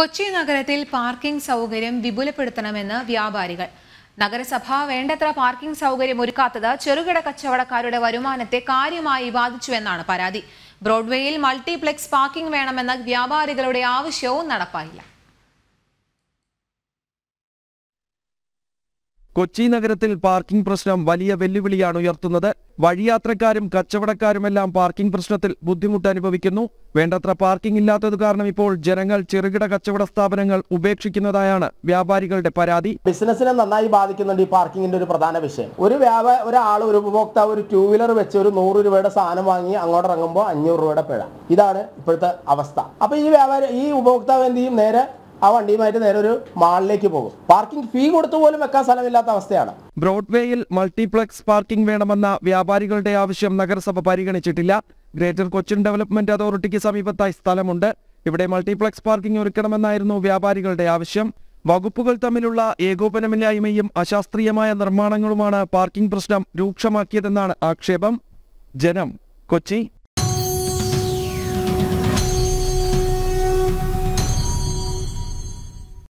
കൊച്ചി നഗരത്തിൽ പാർക്കിംഗ് സൗകര്യം വിപുലപ്പെടുത്തണമെന്ന് വ്യാപാരികൾ നഗരസഭ വേണ്ടത്ര പാർക്കിംഗ് സൗകര്യം ഒരുക്കാത്തത് ചെറുകിട കച്ചവടക്കാരുടെ വരുമാനത്തെ കാര്യമായി ബാധിച്ചുവെന്നാണ് പരാതി ബ്രോഡ്വേയിൽ മൾട്ടിപ്ലെക്സ് പാർക്കിംഗ് വേണമെന്ന വ്യാപാരികളുടെ ആവശ്യവും നടപ്പായില്ല കൊച്ചി നഗരത്തിൽ പാർക്കിംഗ് പ്രശ്നം വലിയ വെല്ലുവിളിയാണ് ഉയർത്തുന്നത് വഴിയാത്രക്കാരും കച്ചവടക്കാരുമെല്ലാം പാർക്കിംഗ് പ്രശ്നത്തിൽ ബുദ്ധിമുട്ട് അനുഭവിക്കുന്നു വേണ്ടത്ര പാർക്കിംഗ് ഇല്ലാത്തത് കാരണം ഇപ്പോൾ ജനങ്ങൾ ചെറുകിട കച്ചവട സ്ഥാപനങ്ങൾ ഉപേക്ഷിക്കുന്നതായാണ് വ്യാപാരികളുടെ പരാതി ബിസിനസിനെ നന്നായി ബാധിക്കുന്നുണ്ട് ഈ പാർക്കിംഗിന്റെ ഒരു പ്രധാന വിഷയം ഒരു വ്യാപാര ഒരാൾ ഒരു ഉപഭോക്താവ് ഒരു ടൂ വീലർ വെച്ച് ഒരു നൂറ് രൂപയുടെ സാധനം വാങ്ങി അങ്ങോട്ട് ഇറങ്ങുമ്പോൾ അഞ്ഞൂറ് രൂപയുടെ പിഴ ഇതാണ് ഇപ്പോഴത്തെ അവസ്ഥ അപ്പൊ ഈ വ്യാപാര ഈ ഉപഭോക്താവ് എന്ത് ചെയ്യും നേരെ ആ വണ്ടിയുമായിട്ട് നേരെ ഒരു മാളിലേക്ക് പോകും പാർക്കിംഗ് ഫീ കൊടുത്തു പോലും വെക്കാൻ സ്ഥലമില്ലാത്ത അവസ്ഥയാണ് ബ്രോഡ്വേയിൽ മൾട്ടിപ്ലക്സ് പാർക്കിംഗ് വേണമെന്ന വ്യാപാരികളുടെ ആവശ്യം നഗരസഭ പരിഗണിച്ചിട്ടില്ല ഗ്രേറ്റർ കൊച്ചിൻ ഡെവലപ്മെന്റ് അതോറിറ്റിക്ക് സമീപത്തായി സ്ഥലമുണ്ട് ഇവിടെ മൾട്ടിപ്ലക്സ് പാർക്കിംഗ് ഒരുക്കണമെന്നായിരുന്നു വ്യാപാരികളുടെ ആവശ്യം വകുപ്പുകൾ തമ്മിലുള്ള ഏകോപനമില്ലായ്മയും അശാസ്ത്രീയമായ നിർമ്മാണങ്ങളുമാണ് പാർക്കിംഗ് പ്രശ്നം രൂക്ഷമാക്കിയതെന്നാണ് ആക്ഷേപം ജനം കൊച്ചി